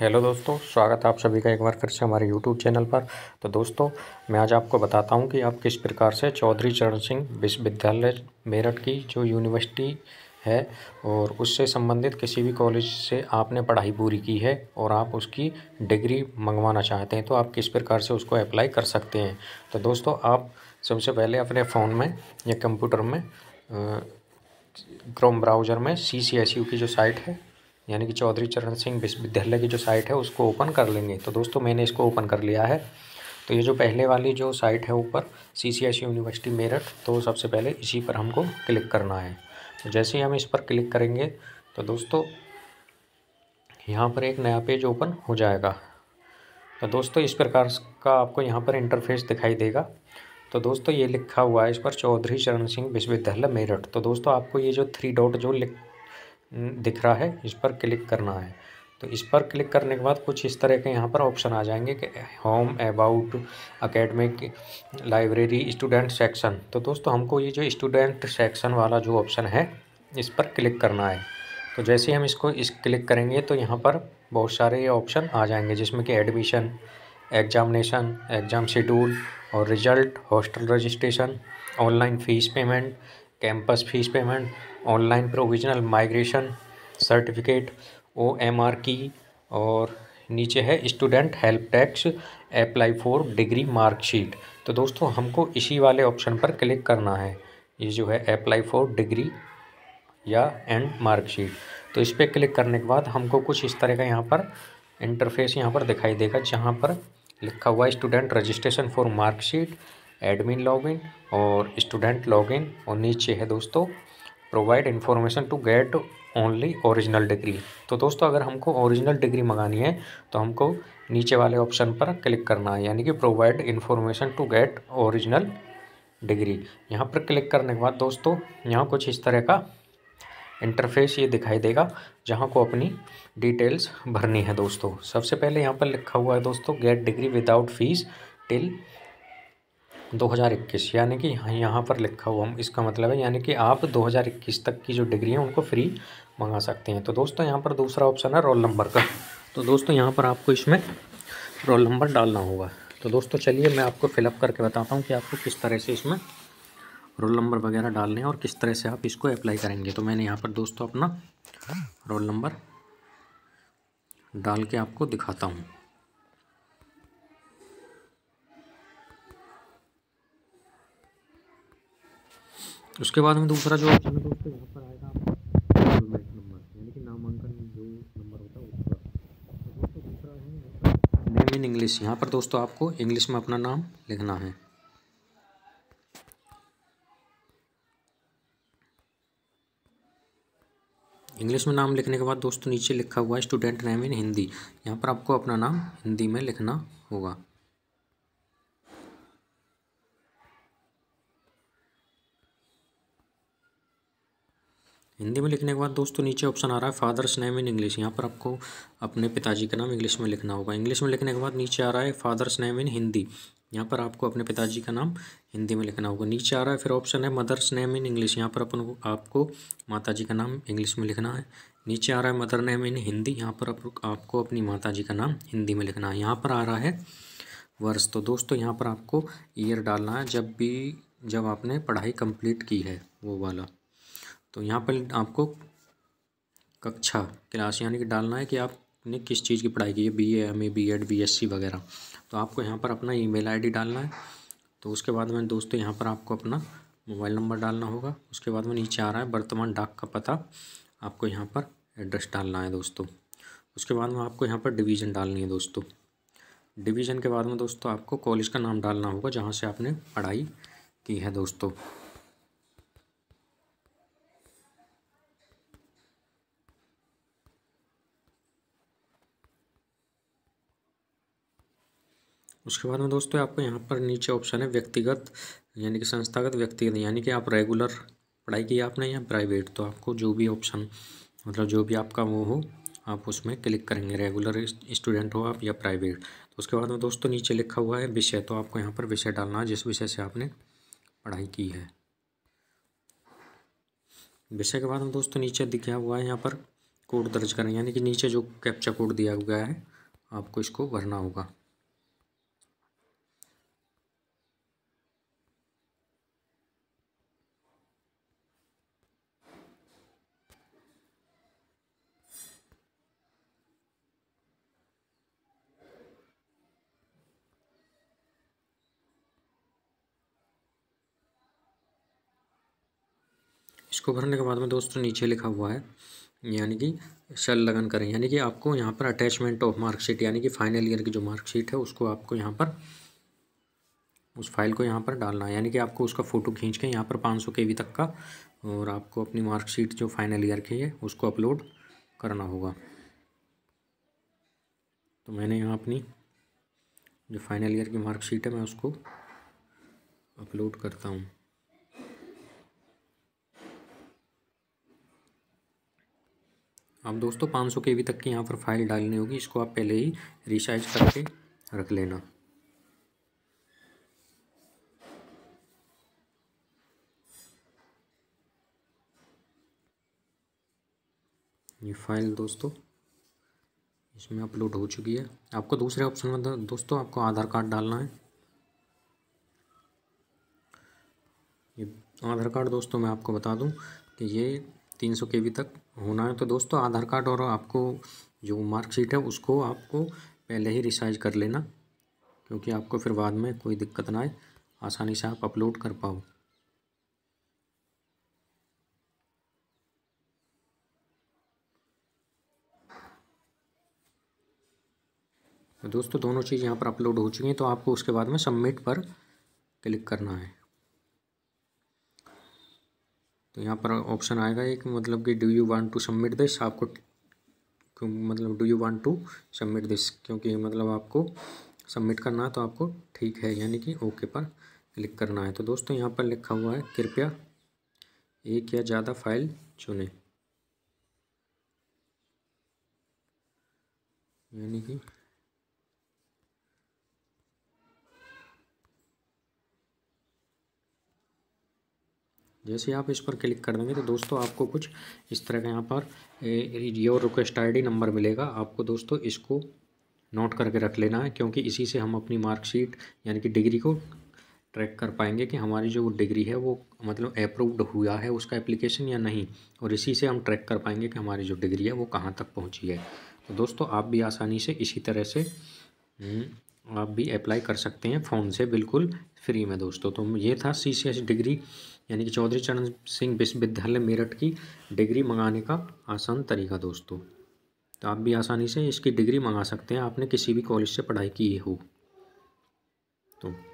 hello दोस्तों स्वागत है आप सभी का एक बार फिर से हमारे यूट्यूब चैनल पर तो दोस्तों मैं आज आपको बताता हूं कि आप किस प्रकार से चौधरी चरण सिंह विश्वविद्यालय मेरठ की जो यूनिवर्सिटी है और उससे संबंधित किसी भी कॉलेज से आपने पढ़ाई पूरी की है और आप उसकी डिग्री मंगवाना चाहते हैं तो आप किस प्रकार से उसको अप्लाई कर सकते हैं तो दोस्तों आप सबसे पहले अपने फ़ोन में या कंप्यूटर में क्रोम ब्राउज़र में सी की जो साइट है यानी कि चौधरी चरण सिंह विश्वविद्यालय की जो साइट है उसको ओपन कर लेंगे तो दोस्तों मैंने इसको ओपन कर लिया है तो ये जो पहले वाली जो साइट है ऊपर C C S university Meerut तो सबसे पहले इसी पर हमको क्लिक करना है तो जैसे ही हम इस पर क्लिक करेंगे तो दोस्तों यहाँ पर एक नया पेज ओपन हो जाएगा तो दोस्तों इस प्रकार का आपको यहाँ पर इंटरफेस दिखाई देगा तो दोस्तों ये लिखा हुआ है इस पर चौधरी चरण सिंह विश्वविद्यालय मेरठ तो दोस्तों आपको ये जो थ्री डॉट जो लिख दिख रहा है इस पर क्लिक करना है तो इस पर क्लिक करने के बाद कुछ इस तरह के यहाँ पर ऑप्शन आ जाएंगे कि home about academic library student section तो दोस्तों हमको ये जो स्टूडेंट सेक्शन वाला जो ऑप्शन है इस पर क्लिक करना है तो जैसे ही हम इसको इस क्लिक करेंगे तो यहाँ पर बहुत सारे ऑप्शन आ जाएंगे जिसमें कि एडमिशन एग्जामिनेशन एग्ज़ाम शेड्यूल और result hostel registration online fees payment campus fees payment online provisional migration certificate O M R की और नीचे है student help tax apply for degree marksheet तो दोस्तों हमको इसी वाले ऑप्शन पर क्लिक करना है ये जो है अप्लाई फॉर डिग्री या एंड मार्कशीट तो इस पर क्लिक करने के बाद हमको कुछ इस तरह का यहाँ पर इंटरफेस यहाँ पर दिखाई देगा जहाँ पर लिखा हुआ student registration for marksheet admin login और स्टूडेंट लॉगिन और नीचे है दोस्तों provide information to get only original degree तो दोस्तों अगर हमको ओरिजिनल डिग्री मंगानी है तो हमको नीचे वाले ऑप्शन पर क्लिक करना है यानी कि provide information to get original degree यहाँ पर क्लिक करने के बाद दोस्तों यहाँ कुछ इस तरह का इंटरफेस ये दिखाई देगा जहाँ को अपनी डिटेल्स भरनी है दोस्तों सबसे पहले यहाँ पर लिखा हुआ है दोस्तों get degree without fees till 2021 यानी कि यहाँ पर लिखा हुआ हम इसका मतलब है यानी कि आप 2021 तक की जो डिग्री है उनको फ्री मंगा सकते हैं तो दोस्तों यहाँ पर दूसरा ऑप्शन है रोल नंबर का तो दोस्तों यहाँ पर आपको इसमें रोल नंबर डालना होगा तो दोस्तों चलिए मैं आपको फिलअप करके बताता हूँ कि आपको किस तरह से इसमें रोल नंबर वगैरह डालने हैं और किस तरह से आप इसको अप्लाई करेंगे तो मैंने यहाँ पर दोस्तों अपना रोल नंबर डाल के आपको दिखाता हूँ उसके बाद में दूसरा जो ऑप्शन है दोस्तों यहाँ पर आएगा नंबर यानी कि नामांकन जो नंबर होता है उसका दोस्तों दूसरा है नेम इन इंग्लिश यहाँ पर दोस्तों आपको इंग्लिश में अपना नाम लिखना है इंग्लिश में नाम लिखने के बाद दोस्तों नीचे लिखा हुआ है स्टूडेंट नेम इन हिंदी यहाँ पर आपको अपना नाम हिंदी में लिखना होगा हिंदी में लिखने के बाद दोस्तों नीचे ऑप्शन आ रहा है फादर्स नेम इन इंग्लिश यहाँ पर आपको अपने पिताजी का नाम इंग्लिश में लिखना होगा इंग्लिश में लिखने के बाद नीचे आ रहा है फादर्स नेम इन हिंदी यहाँ पर आपको अपने पिताजी का नाम हिंदी में लिखना होगा नीचे आ रहा है फिर ऑप्शन है मदर्स नेम इन इंग्लिश यहाँ पर अपन आपको माता जी का नाम इंग्लिश में लिखना है नीचे आ रहा है मदर नेम इन हिंदी यहाँ पर आपको अपनी माता जी का नाम हिंदी में लिखना है यहाँ पर आ रहा है वर्ष तो दोस्तों यहाँ पर आपको ईयर डालना है जब भी जब आपने पढ़ाई कंप्लीट की है वो वाला तो यहाँ पर आपको कक्षा क्लास यानी कि डालना है कि आपने किस चीज़ की पढ़ाई की है B A M A B Ed B S C वगैरह तो आपको यहाँ पर अपना ईमेल आईडी डालना है तो उसके बाद में दोस्तों यहाँ पर आपको अपना मोबाइल नंबर डालना होगा उसके बाद में नीचे आ रहा है वर्तमान डाक का पता आपको यहाँ पर एड्रेस डालना है दोस्तों उसके बाद में आपको यहाँ पर डिवीज़न डालनी है दोस्तों डिवीज़न के बाद में दोस्तों आपको कॉलेज का नाम डालना होगा जहाँ से आपने पढ़ाई की है दोस्तों उसके बाद में दोस्तों आपको यहाँ पर नीचे ऑप्शन है व्यक्तिगत यानी कि संस्थागत व्यक्तिगत यानी कि आप रेगुलर पढ़ाई की आपने या प्राइवेट तो आपको जो भी ऑप्शन मतलब जो भी आपका वो हो आप उसमें क्लिक करेंगे रेगुलर स्टूडेंट हो आप या प्राइवेट तो उसके बाद में दोस्तों नीचे लिखा हुआ है विषय तो आपको यहाँ पर विषय डालना है जिस विषय से आपने पढ़ाई की है विषय के बाद में दोस्तों नीचे दिखा हुआ है यहाँ पर कोड दर्ज करें यानी कि नीचे जो कैप्चा कोड दिया हुआ है आपको इसको भरना होगा इसको भरने के बाद में दोस्तों नीचे लिखा हुआ है यानी कि सेल लगन करें यानी कि आपको यहाँ पर अटैचमेंट ऑफ मार्कशीट यानी कि फाइनल ईयर की जो मार्कशीट है उसको आपको यहाँ पर उस फाइल को यहाँ पर डालना है यानी कि आपको उसका फ़ोटो खींच के यहाँ पर पाँच सौ के वी तक का और आपको अपनी मार्कशीट जो फाइनल ईयर की है उसको अपलोड करना होगा तो मैंने यहाँ अपनी जो फाइनल ईयर की मार्कशीट है मैं उसको अपलोड करता हूँ अब दोस्तों पाँच सौ के वी तक की यहाँ पर फाइल डालनी होगी इसको आप पहले ही रिसाइज करके रख लेना ये फाइल दोस्तों इसमें अपलोड हो चुकी है आपको दूसरे ऑप्शन में दोस्तों आपको आधार कार्ड डालना है ये आधार कार्ड दोस्तों मैं आपको बता दूं कि ये तीन सौ के तक होना है तो दोस्तों आधार कार्ड और आपको जो मार्कशीट है उसको आपको पहले ही रिसाइज कर लेना क्योंकि आपको फिर बाद में कोई दिक्कत ना आए आसानी से आप अपलोड कर पाओ तो दोस्तों दोनों चीज़ यहाँ पर अपलोड हो चुकी हैं तो आपको उसके बाद में सबमिट पर क्लिक करना है तो यहाँ पर ऑप्शन आएगा एक मतलब कि do you want to submit this आपको मतलब do you want to submit this क्योंकि मतलब आपको सबमिट करना है तो आपको ठीक है यानी कि ओके पर क्लिक करना है तो दोस्तों यहाँ पर लिखा हुआ है कृपया एक या ज़्यादा फाइल चुने यानी कि जैसे आप इस पर क्लिक कर देंगे तो दोस्तों आपको कुछ इस तरह का यहाँ per your request ID number मिलेगा आपको दोस्तों इसको नोट करके रख लेना है क्योंकि इसी से हम अपनी मार्कशीट यानी कि डिग्री को ट्रैक कर पाएंगे कि हमारी जो डिग्री है वो मतलब अप्रूव्ड हुआ है उसका एप्लीकेशन या नहीं और इसी से हम ट्रैक कर पाएंगे कि हमारी जो डिग्री है वो कहाँ तक पहुँची है तो दोस्तों आप भी आसानी से इसी तरह से हम्म, आप भी अप्लाई कर सकते हैं फ़ोन से बिल्कुल फ्री में दोस्तों तो ये था सी सी एस डिग्री यानी कि चौधरी चरण सिंह विश्वविद्यालय मेरठ की डिग्री मंगाने का आसान तरीका दोस्तों तो आप भी आसानी से इसकी डिग्री मंगा सकते हैं आपने किसी भी कॉलेज से पढ़ाई की हो तो